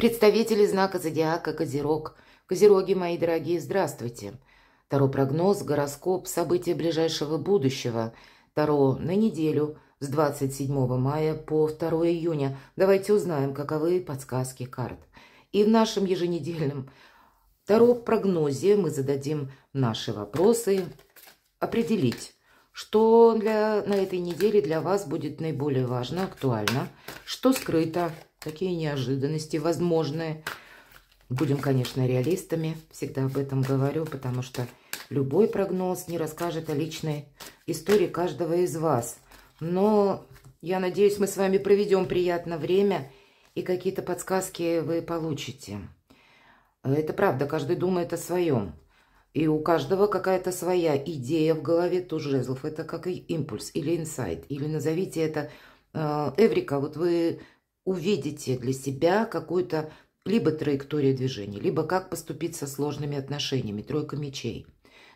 Представители знака зодиака Козерог. Козероги, мои дорогие, здравствуйте. Таро прогноз, гороскоп, события ближайшего будущего. Таро на неделю с 27 мая по 2 июня. Давайте узнаем, каковы подсказки карт. И в нашем еженедельном Таро прогнозе мы зададим наши вопросы, определить, что для, на этой неделе для вас будет наиболее важно, актуально, что скрыто, Такие неожиданности возможны. Будем, конечно, реалистами. Всегда об этом говорю, потому что любой прогноз не расскажет о личной истории каждого из вас. Но я надеюсь, мы с вами проведем приятное время и какие-то подсказки вы получите. Это правда, каждый думает о своем. И у каждого какая-то своя идея в голове туз жезлов. Это как и импульс или инсайт. Или назовите это э, Эврика. Вот вы увидите для себя какую-то либо траекторию движения, либо как поступить со сложными отношениями, тройка мечей.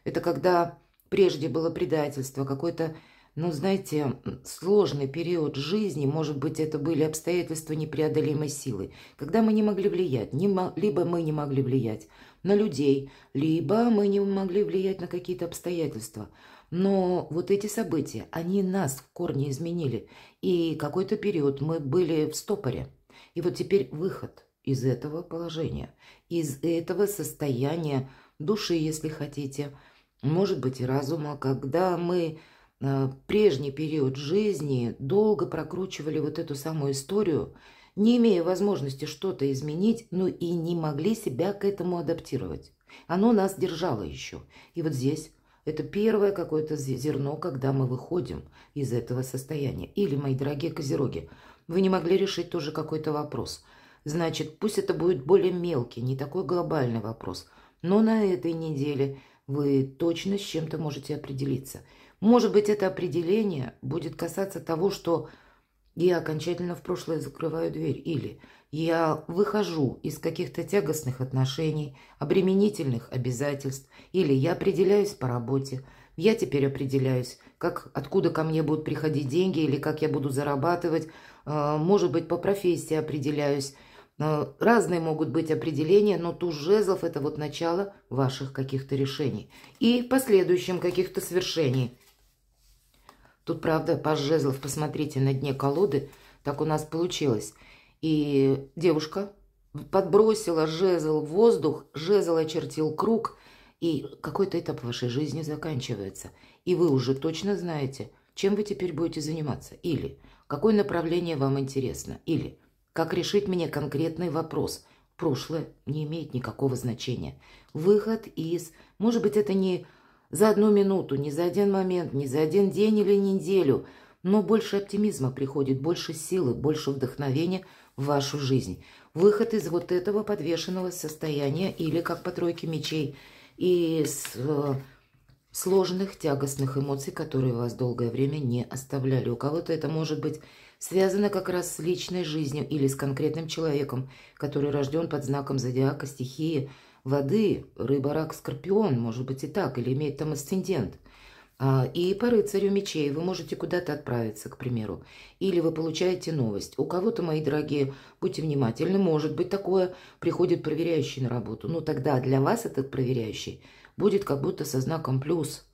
Это когда прежде было предательство, какой-то, ну, знаете, сложный период жизни, может быть, это были обстоятельства непреодолимой силы, когда мы не могли влиять, не либо мы не могли влиять на людей, либо мы не могли влиять на какие-то обстоятельства. Но вот эти события, они нас в корне изменили. И какой-то период мы были в стопоре. И вот теперь выход из этого положения, из этого состояния души, если хотите, может быть, и разума, когда мы э, прежний период жизни долго прокручивали вот эту самую историю, не имея возможности что-то изменить, но ну и не могли себя к этому адаптировать. Оно нас держало еще. И вот здесь это первое какое-то зерно, когда мы выходим из этого состояния. Или, мои дорогие козероги, вы не могли решить тоже какой-то вопрос. Значит, пусть это будет более мелкий, не такой глобальный вопрос. Но на этой неделе вы точно с чем-то можете определиться. Может быть, это определение будет касаться того, что я окончательно в прошлое закрываю дверь. Или я выхожу из каких-то тягостных отношений, обременительных обязательств. Или я определяюсь по работе. Я теперь определяюсь, как, откуда ко мне будут приходить деньги или как я буду зарабатывать. А, может быть, по профессии определяюсь. А, разные могут быть определения, но туз жезлов – это вот начало ваших каких-то решений и последующим каких-то свершений – Тут, правда, паш жезлов, посмотрите, на дне колоды так у нас получилось. И девушка подбросила жезл в воздух, жезл очертил круг, и какой-то этап вашей жизни заканчивается. И вы уже точно знаете, чем вы теперь будете заниматься. Или какое направление вам интересно. Или как решить мне конкретный вопрос. Прошлое не имеет никакого значения. Выход из... Может быть, это не за одну минуту, не за один момент, не за один день или неделю, но больше оптимизма приходит, больше силы, больше вдохновения в вашу жизнь. Выход из вот этого подвешенного состояния или как по тройке мечей из э, сложных тягостных эмоций, которые вас долгое время не оставляли. У кого-то это может быть связано как раз с личной жизнью или с конкретным человеком, который рожден под знаком зодиака, стихии, воды рыба, рак, скорпион, может быть и так, или имеет там асцендент. А, и по рыцарю мечей вы можете куда-то отправиться, к примеру. Или вы получаете новость. У кого-то, мои дорогие, будьте внимательны, может быть такое, приходит проверяющий на работу. Ну тогда для вас этот проверяющий будет как будто со знаком плюс.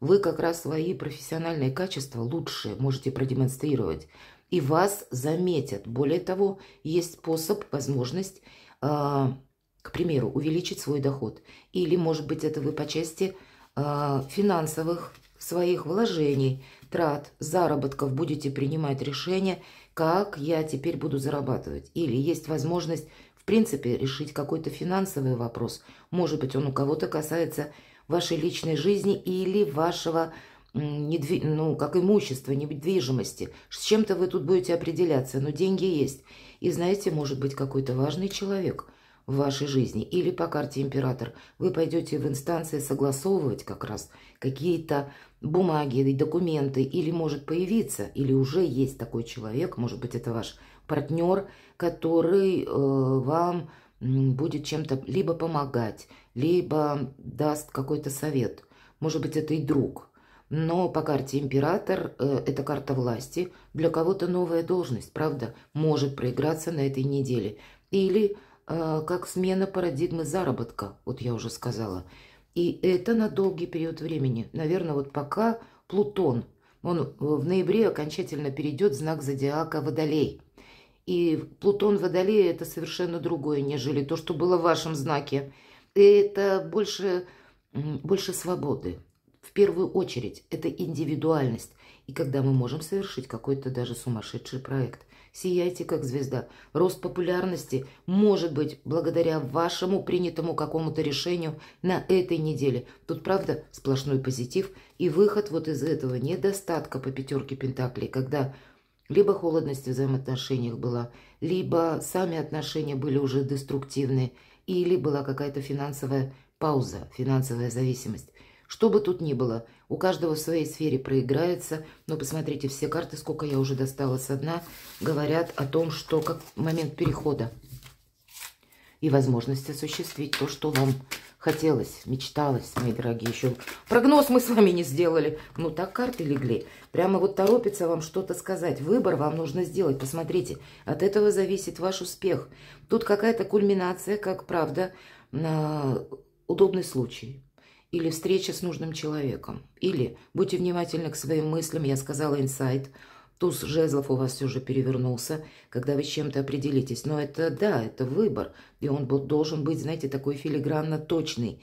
Вы как раз свои профессиональные качества лучше можете продемонстрировать. И вас заметят. Более того, есть способ, возможность а, к примеру, увеличить свой доход. Или, может быть, это вы по части э, финансовых своих вложений, трат, заработков будете принимать решение, как я теперь буду зарабатывать. Или есть возможность, в принципе, решить какой-то финансовый вопрос. Может быть, он у кого-то касается вашей личной жизни или вашего недви... ну, как имущество, недвижимости. С чем-то вы тут будете определяться, но деньги есть. И знаете, может быть какой-то важный человек – в вашей жизни или по карте император, вы пойдете в инстанции согласовывать как раз какие-то бумаги, документы, или может появиться, или уже есть такой человек, может быть, это ваш партнер, который э, вам будет чем-то либо помогать, либо даст какой-то совет. Может быть, это и друг. Но по карте император э, это карта власти. Для кого-то новая должность, правда, может проиграться на этой неделе. Или а, как смена парадигмы заработка, вот я уже сказала. И это на долгий период времени. Наверное, вот пока Плутон, он э, в ноябре окончательно перейдет в знак зодиака Водолей. И Плутон Водолея – это совершенно другое, нежели то, что было в вашем знаке. И это больше, больше свободы. В первую очередь, это индивидуальность. И когда мы можем совершить какой-то даже сумасшедший проект сияйте как звезда. Рост популярности может быть благодаря вашему принятому какому-то решению на этой неделе. Тут, правда, сплошной позитив и выход вот из этого недостатка по пятерке пентаклей, когда либо холодность в взаимоотношениях была, либо сами отношения были уже деструктивны, или была какая-то финансовая пауза, финансовая зависимость. Что бы тут ни было – у каждого в своей сфере проиграется. Но посмотрите, все карты, сколько я уже достала с дна, говорят о том, что как момент перехода и возможность осуществить то, что вам хотелось, мечталось, мои дорогие. Еще прогноз мы с вами не сделали. Ну, так карты легли. Прямо вот торопится вам что-то сказать. Выбор вам нужно сделать. Посмотрите, от этого зависит ваш успех. Тут какая-то кульминация, как правда, на удобный случай или встреча с нужным человеком. Или, будьте внимательны к своим мыслям, я сказала инсайт, туз жезлов у вас все же перевернулся, когда вы с чем-то определитесь. Но это, да, это выбор, и он был, должен быть, знаете, такой филигранно точный.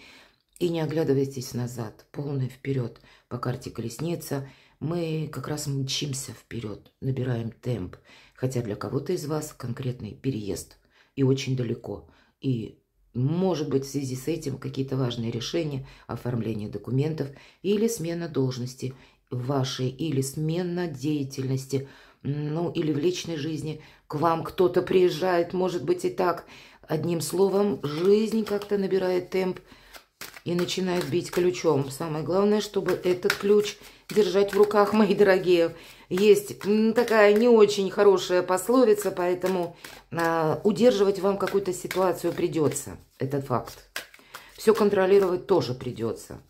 И не оглядывайтесь назад, полный вперед по карте колесница. Мы как раз мчимся вперед, набираем темп. Хотя для кого-то из вас конкретный переезд и очень далеко. И может быть, в связи с этим какие-то важные решения, оформление документов или смена должности вашей, или смена деятельности, ну, или в личной жизни. К вам кто-то приезжает, может быть, и так. Одним словом, жизнь как-то набирает темп и начинает бить ключом. Самое главное, чтобы этот ключ держать в руках, мои дорогие. Есть такая не очень хорошая пословица, поэтому а, удерживать вам какую-то ситуацию придется этот факт. Все контролировать тоже придется.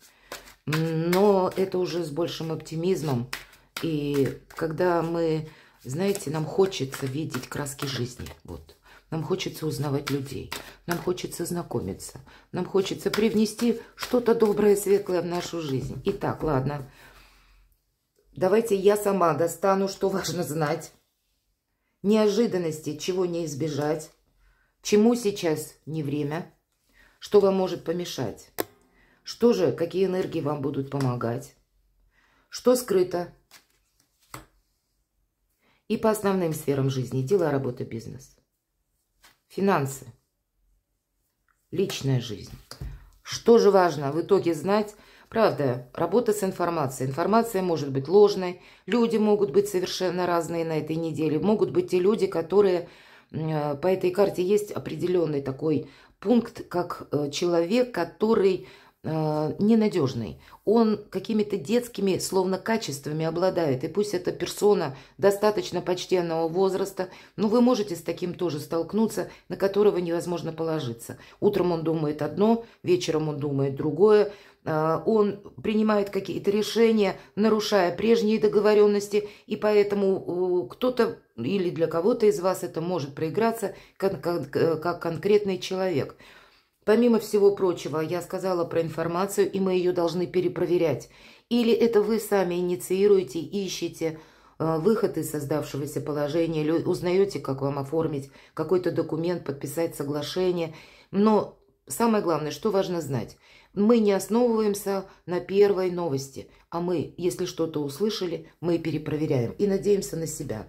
Но это уже с большим оптимизмом. И когда мы, знаете, нам хочется видеть краски жизни. Вот. Нам хочется узнавать людей, нам хочется знакомиться, нам хочется привнести что-то доброе, светлое в нашу жизнь. Итак, ладно, давайте я сама достану, что важно знать. Неожиданности, чего не избежать, чему сейчас не время – что вам может помешать? Что же, какие энергии вам будут помогать? Что скрыто? И по основным сферам жизни. Дела, работа, бизнес. Финансы. Личная жизнь. Что же важно в итоге знать? Правда, работа с информацией. Информация может быть ложной. Люди могут быть совершенно разные на этой неделе. Могут быть те люди, которые э, по этой карте есть определенный такой пункт как э, человек, который э, ненадежный. Он какими-то детскими, словно, качествами обладает. И пусть эта персона достаточно почтенного возраста, но вы можете с таким тоже столкнуться, на которого невозможно положиться. Утром он думает одно, вечером он думает другое, Э, он принимает какие-то решения, нарушая прежние договоренности, и поэтому кто-то или для кого-то из вас это может проиграться как, конкретный человек. Помимо всего прочего, я сказала про информацию, и мы ее должны перепроверять. Или это вы сами инициируете, ищете э, выход из создавшегося положения, или узнаете, как вам оформить какой-то документ, подписать соглашение. Но самое главное, что важно знать – мы не основываемся на первой новости, а мы, если что-то услышали, мы перепроверяем и надеемся на себя.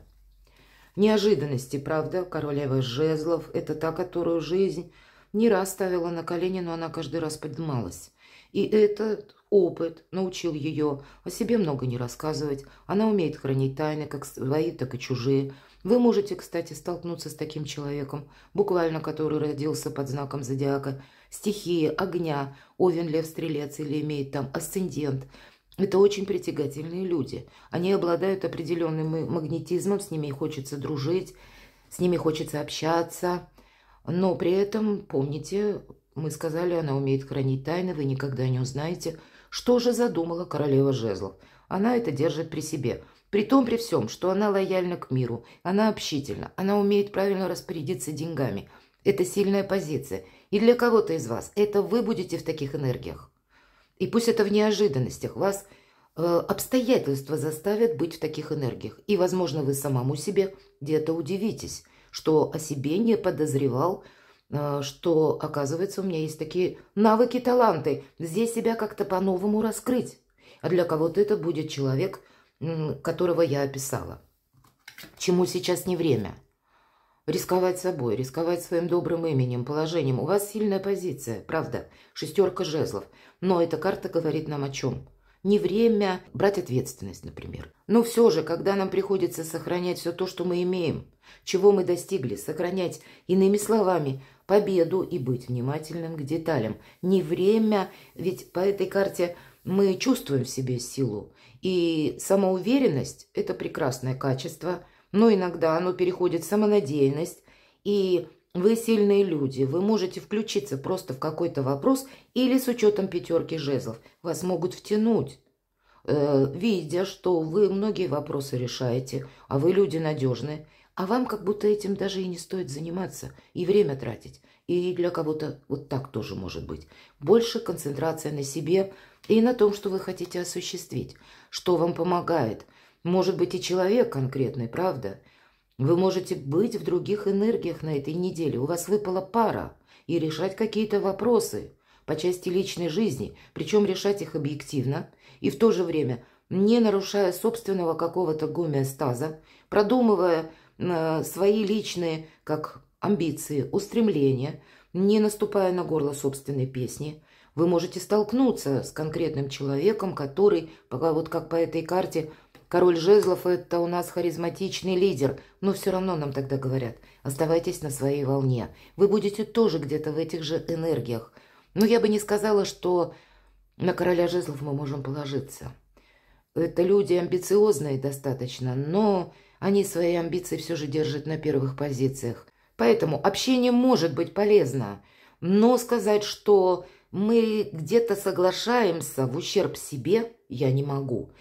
Неожиданности, правда, королева жезлов – это та, которую жизнь не раз ставила на колени, но она каждый раз поднималась. И этот опыт научил ее о себе много не рассказывать. Она умеет хранить тайны, как свои, так и чужие. Вы можете, кстати, столкнуться с таким человеком, буквально который родился под знаком зодиака – стихии, огня, Овен, Лев, Стрелец или имеет там асцендент. Это очень притягательные люди. Они обладают определенным магнетизмом, с ними хочется дружить, с ними хочется общаться. Но при этом, помните, мы сказали, она умеет хранить тайны, вы никогда не узнаете, что же задумала королева жезлов. Она это держит при себе. При том, при всем, что она лояльна к миру, она общительна, она умеет правильно распорядиться деньгами. Это сильная позиция – и для кого-то из вас это вы будете в таких энергиях. И пусть это в неожиданностях вас э, обстоятельства заставят быть в таких энергиях. И, возможно, вы самому себе где-то удивитесь, что о себе не подозревал, э, что, оказывается, у меня есть такие навыки, таланты. Здесь себя как-то по-новому раскрыть. А для кого-то это будет человек, которого я описала. Чему сейчас не время – Рисковать собой, рисковать своим добрым именем, положением. У вас сильная позиция, правда, шестерка жезлов. Но эта карта говорит нам о чем? Не время брать ответственность, например. Но все же, когда нам приходится сохранять все то, что мы имеем, чего мы достигли, сохранять, иными словами, победу и быть внимательным к деталям. Не время, ведь по этой карте мы чувствуем в себе силу. И самоуверенность – это прекрасное качество – но иногда оно переходит в самонадеянность, и вы сильные люди, вы можете включиться просто в какой-то вопрос или с учетом пятерки жезлов. Вас могут втянуть, э, видя, что вы многие вопросы решаете, а вы люди надежные, а вам как будто этим даже и не стоит заниматься и время тратить. И для кого-то вот так тоже может быть. Больше концентрация на себе и на том, что вы хотите осуществить, что вам помогает – может быть и человек конкретный, правда? Вы можете быть в других энергиях на этой неделе, у вас выпала пара, и решать какие-то вопросы по части личной жизни, причем решать их объективно и в то же время не нарушая собственного какого-то гомеостаза, продумывая э, свои личные, как амбиции, устремления, не наступая на горло собственной песни, вы можете столкнуться с конкретным человеком, который, пока вот как по этой карте, Король жезлов – это у нас харизматичный лидер, но все равно нам тогда говорят, оставайтесь на своей волне. Вы будете тоже где-то в этих же энергиях. Но я бы не сказала, что на короля жезлов мы можем положиться. Это люди амбициозные достаточно, но они свои амбиции все же держат на первых позициях. Поэтому общение может быть полезно, но сказать, что мы где-то соглашаемся в ущерб себе, я не могу.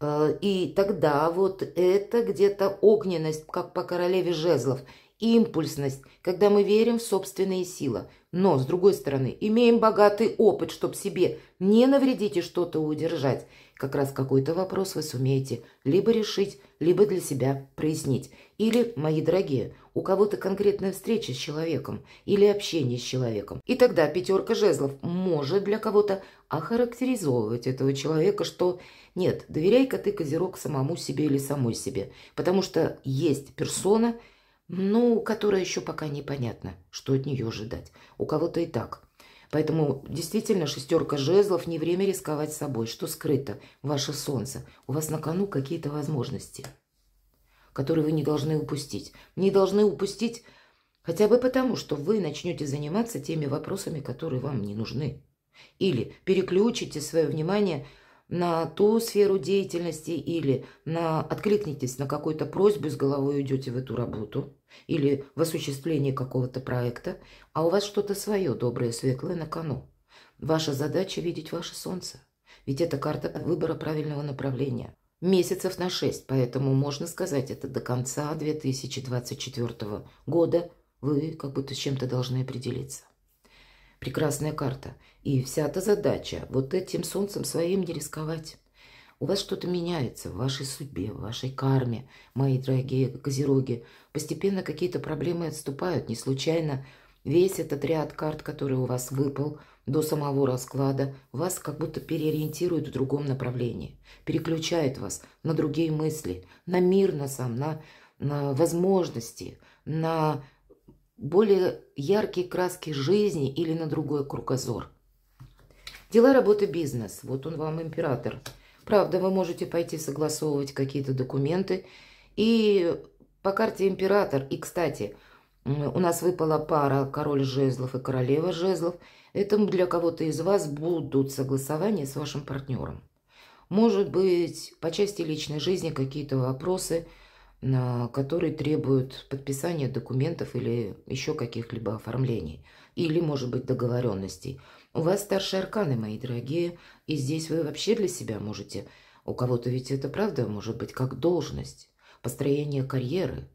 Э, и тогда вот это где-то огненность, как по королеве жезлов – импульсность, когда мы верим в собственные силы. Но, с другой стороны, имеем богатый опыт, чтобы себе не навредить и что-то удержать. Как раз какой-то вопрос вы сумеете либо решить, либо для себя прояснить. Или, мои дорогие, у кого-то конкретная встреча с человеком или общение с человеком. И тогда пятерка жезлов может для кого-то охарактеризовывать этого человека, что нет, доверяй-ка ты, козерог, самому себе или самой себе. Потому что есть персона – ну, которая еще пока непонятно, что от нее ожидать. У кого-то и так. Поэтому действительно шестерка жезлов, не время рисковать собой. Что скрыто? Ваше солнце. У вас на кону какие-то возможности, которые вы не должны упустить. Не должны упустить хотя бы потому, что вы начнете заниматься теми вопросами, которые вам не нужны. Или переключите свое внимание – на ту сферу деятельности или на, откликнитесь на какую-то просьбу, с головой уйдете в эту работу или в осуществление какого-то проекта, а у вас что-то свое доброе, светлое на кону. Ваша задача – видеть ваше солнце. Ведь это карта выбора правильного направления. Месяцев на 6, поэтому можно сказать, это до конца 2024 года вы как будто с чем-то должны определиться. Прекрасная карта. И вся эта задача вот этим солнцем своим не рисковать. У вас что-то меняется в вашей судьбе, в вашей карме, мои дорогие козероги. Постепенно какие-то проблемы отступают. Не случайно весь этот ряд карт, который у вас выпал до самого расклада, вас как будто переориентирует в другом направлении, переключает вас на другие мысли, на мир на сам, на, на возможности, на более яркие краски жизни или на другой кругозор. Дела работа, бизнес. Вот он вам император. Правда, вы можете пойти согласовывать какие-то документы. И по карте император. И, кстати, у нас выпала пара король жезлов и королева жезлов. Это для кого-то из вас будут согласования с вашим партнером. Может быть, по части личной жизни какие-то вопросы – которые требуют подписания документов или еще каких-либо оформлений, или, может быть, договоренностей. У вас старшие арканы, мои дорогие, и здесь вы вообще для себя можете, у кого-то ведь это правда может быть как должность, построение карьеры.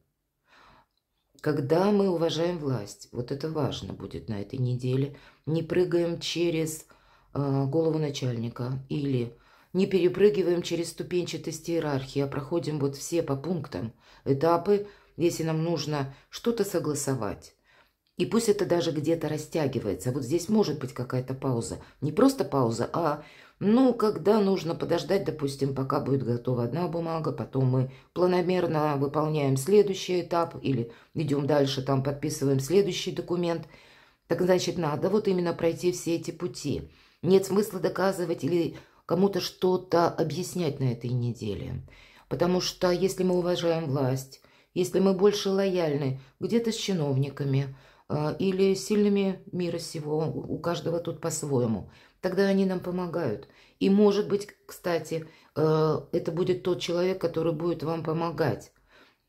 Когда мы уважаем власть, вот это важно будет на этой неделе, не прыгаем через э, голову начальника или не перепрыгиваем через ступенчатость иерархии, а проходим вот все по пунктам, этапы, если нам нужно что-то согласовать. И пусть это даже где-то растягивается. Вот здесь может быть какая-то пауза. Не просто пауза, а, ну, когда нужно подождать, допустим, пока будет готова одна бумага, потом мы планомерно выполняем следующий этап или идем дальше, там подписываем следующий документ. Так значит, надо вот именно пройти все эти пути. Нет смысла доказывать или кому-то что-то объяснять на этой неделе. Потому что если мы уважаем власть, если мы больше лояльны где-то с чиновниками э, или сильными мира сего, у каждого тут по-своему, тогда они нам помогают. И, может быть, кстати, э, это будет тот человек, который будет вам помогать.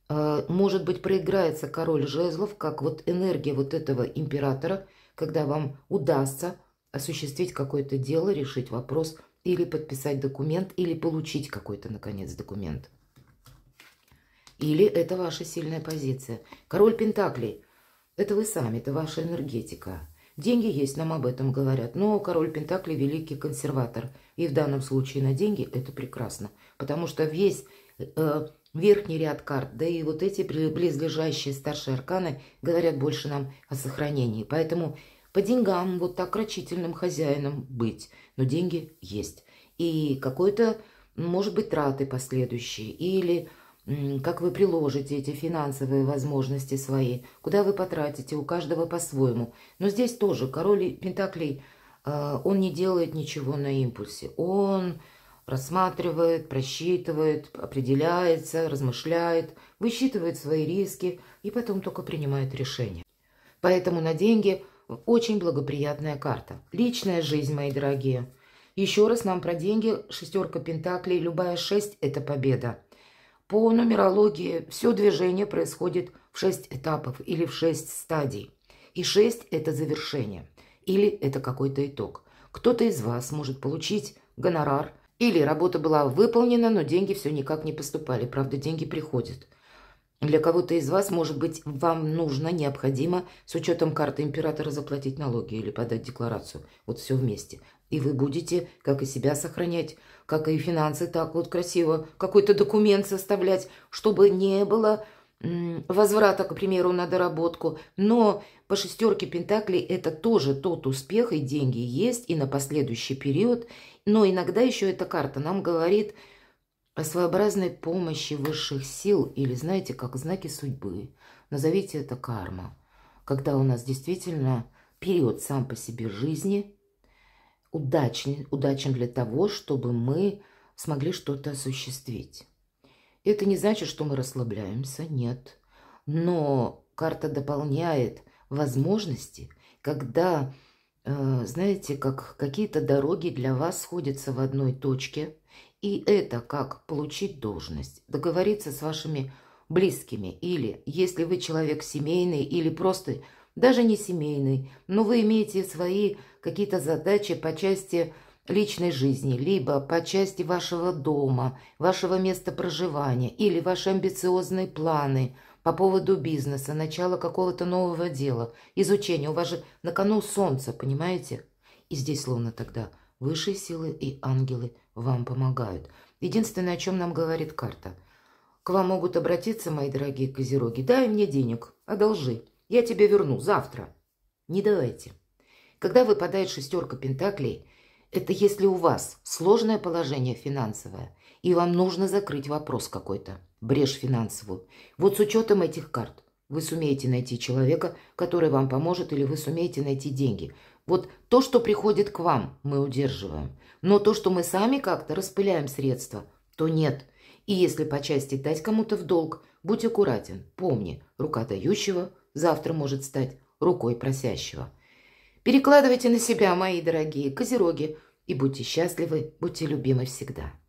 Э, может быть, проиграется король жезлов, как вот энергия вот этого императора, когда вам удастся осуществить какое-то дело, решить вопрос – или подписать документ, или получить какой-то, наконец, документ. Или это ваша сильная позиция. Король Пентаклей. Это вы сами, это ваша энергетика. Деньги есть, нам об этом говорят. Но король Пентакли – великий консерватор. И в данном случае на деньги это прекрасно. Потому что весь э, верхний ряд карт, да и вот эти близлежащие старшие арканы говорят больше нам о сохранении. Поэтому по деньгам вот так рачительным хозяином быть, но деньги есть. И какой-то, может быть, траты последующие, или как вы приложите эти финансовые возможности свои, куда вы потратите, у каждого по-своему. Но здесь тоже король Пентаклей, а, он не делает ничего на импульсе. Он рассматривает, просчитывает, определяется, размышляет, высчитывает свои риски и потом только принимает решение. Поэтому на деньги – очень благоприятная карта. Личная жизнь, мои дорогие. Еще раз нам про деньги. Шестерка пентаклей, любая шесть – это победа. По нумерологии все движение происходит в шесть этапов или в шесть стадий. И шесть – это завершение. Или это какой-то итог. Кто-то из вас может получить гонорар – или работа была выполнена, но деньги все никак не поступали. Правда, деньги приходят. Для кого-то из вас, может быть, вам нужно, необходимо с учетом карты императора заплатить налоги или подать декларацию. Вот все вместе. И вы будете, как и себя сохранять, как и финансы, так вот красиво какой-то документ составлять, чтобы не было возврата, к примеру, на доработку. Но по шестерке Пентаклей это тоже тот успех, и деньги есть, и на последующий период. Но иногда еще эта карта нам говорит – о своеобразной помощи высших сил или, знаете, как знаки судьбы. Назовите это карма. Когда у нас действительно период сам по себе жизни удачен, удачен для того, чтобы мы смогли что-то осуществить. Это не значит, что мы расслабляемся, нет. Но карта дополняет возможности, когда, э, знаете, как какие-то дороги для вас сходятся в одной точке – и это как получить должность, договориться с вашими близкими, или, если вы человек семейный, или просто даже не семейный, но вы имеете свои какие-то задачи по части личной жизни, либо по части вашего дома, вашего места проживания, или ваши амбициозные планы по поводу бизнеса, начала какого-то нового дела, изучения. У вас же на кону солнце, понимаете? И здесь словно тогда – Высшие силы и ангелы вам помогают. Единственное, о чем нам говорит карта. К вам могут обратиться, мои дорогие козероги. Дай мне денег, одолжи. Я тебе верну завтра. Не давайте. Когда выпадает шестерка пентаклей, это если у вас сложное положение финансовое, и вам нужно закрыть вопрос какой-то, брешь финансовую. Вот с учетом этих карт вы сумеете найти человека, который вам поможет, или вы сумеете найти деньги – вот то, что приходит к вам, мы удерживаем. Но то, что мы сами как-то распыляем средства, то нет. И если по части дать кому-то в долг, будь аккуратен. Помни, рука дающего завтра может стать рукой просящего. Перекладывайте на себя, мои дорогие козероги, и будьте счастливы, будьте любимы всегда.